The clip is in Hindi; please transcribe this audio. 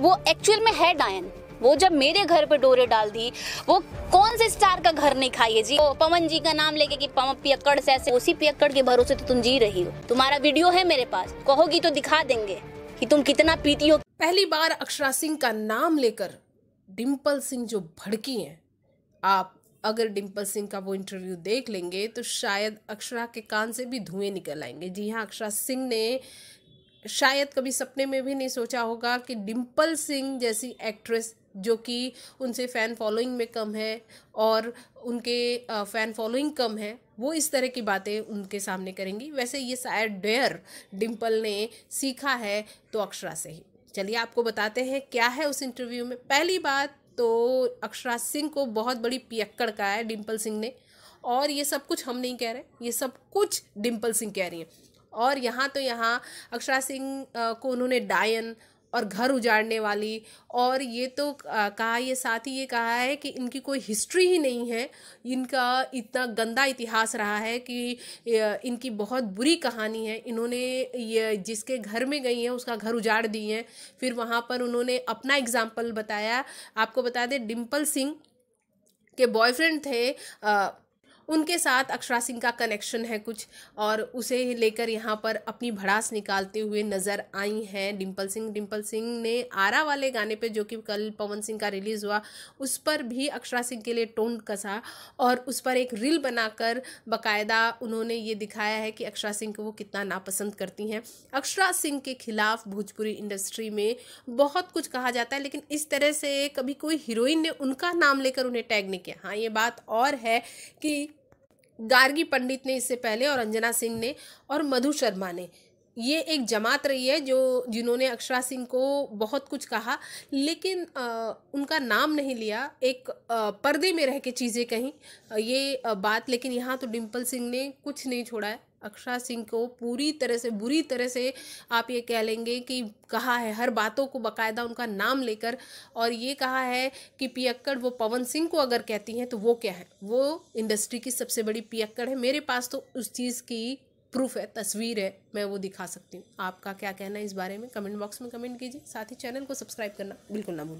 वो एक्चुअल में है डायन वो जब मेरे घर पे डोरे डाल दी वो कौन से स्टार का घर नहीं खाइए जी वो पवन जी का नाम लेके कि पवन पियक्कड़ से ऐसे उसी पियक्कड़ के भरोसे तो तुम जी रही हो तुम्हारा वीडियो है मेरे पास कहोगी तो दिखा देंगे कि तुम कितना पीती हो पहली बार अक्षरा सिंह का नाम लेकर डिम्पल सिंह जो भड़की हैं आप अगर डिम्पल सिंह का वो इंटरव्यू देख लेंगे तो शायद अक्षरा के कान से भी धुएं निकल आएंगे जी हाँ अक्षरा सिंह ने शायद कभी सपने में भी नहीं सोचा होगा कि डिम्पल सिंह जैसी एक्ट्रेस जो कि उनसे फ़ैन फॉलोइंग में कम है और उनके फ़ैन फॉलोइंग कम है वो इस तरह की बातें उनके सामने करेंगी वैसे ये शायद डेयर डिम्पल ने सीखा है तो अक्षरा से ही चलिए आपको बताते हैं क्या है उस इंटरव्यू में पहली बात तो अक्षरा सिंह को बहुत बड़ी पियक्कड़ का है डिम्पल सिंह ने और ये सब कुछ हम नहीं कह रहे ये सब कुछ डिम्पल सिंह कह रही हैं और यहाँ तो यहाँ अक्षरा सिंह को उन्होंने डायन और घर उजाड़ने वाली और ये तो कहा ये साथ ही ये कहा है कि इनकी कोई हिस्ट्री ही नहीं है इनका इतना गंदा इतिहास रहा है कि इनकी बहुत बुरी कहानी है इन्होंने ये जिसके घर में गई हैं उसका घर उजाड़ दी है फिर वहाँ पर उन्होंने अपना एग्जाम्पल बताया आपको बता दें डिम्पल सिंह के बॉयफ्रेंड थे आ, उनके साथ अक्षरा सिंह का कनेक्शन है कुछ और उसे लेकर यहाँ पर अपनी भड़ास निकालते हुए नज़र आई हैं डिम्पल सिंह डिम्पल सिंह ने आरा वाले गाने पे जो कि कल पवन सिंह का रिलीज़ हुआ उस पर भी अक्षरा सिंह के लिए टोन कसा और उस पर एक रील बनाकर बाकायदा उन्होंने ये दिखाया है कि अक्षरा सिंह को वो कितना नापसंद करती हैं अक्षरा सिंह के खिलाफ भोजपुरी इंडस्ट्री में बहुत कुछ कहा जाता है लेकिन इस तरह से कभी कोई हीरोइन ने उनका नाम लेकर उन्हें टैग नहीं किया हाँ ये बात और है कि गार्गी पंडित ने इससे पहले और अंजना सिंह ने और मधु शर्मा ने ये एक जमात रही है जो जिन्होंने अक्षरा सिंह को बहुत कुछ कहा लेकिन आ, उनका नाम नहीं लिया एक आ, पर्दे में रह के चीज़ें कहीं ये आ, बात लेकिन यहाँ तो डिम्पल सिंह ने कुछ नहीं छोड़ा है अक्षरा सिंह को पूरी तरह से बुरी तरह से आप ये कह लेंगे कि कहा है हर बातों को बकायदा उनका नाम लेकर और ये कहा है कि पियक्कड़ वो पवन सिंह को अगर कहती हैं तो वो क्या है वो इंडस्ट्री की सबसे बड़ी पियक्कड़ है मेरे पास तो उस चीज़ की प्रूफ है तस्वीर है मैं वो दिखा सकती हूँ आपका क्या कहना है इस बारे में कमेंट बॉक्स में कमेंट कीजिए साथ ही चैनल को सब्सक्राइब करना बिल्कुल ना भूलें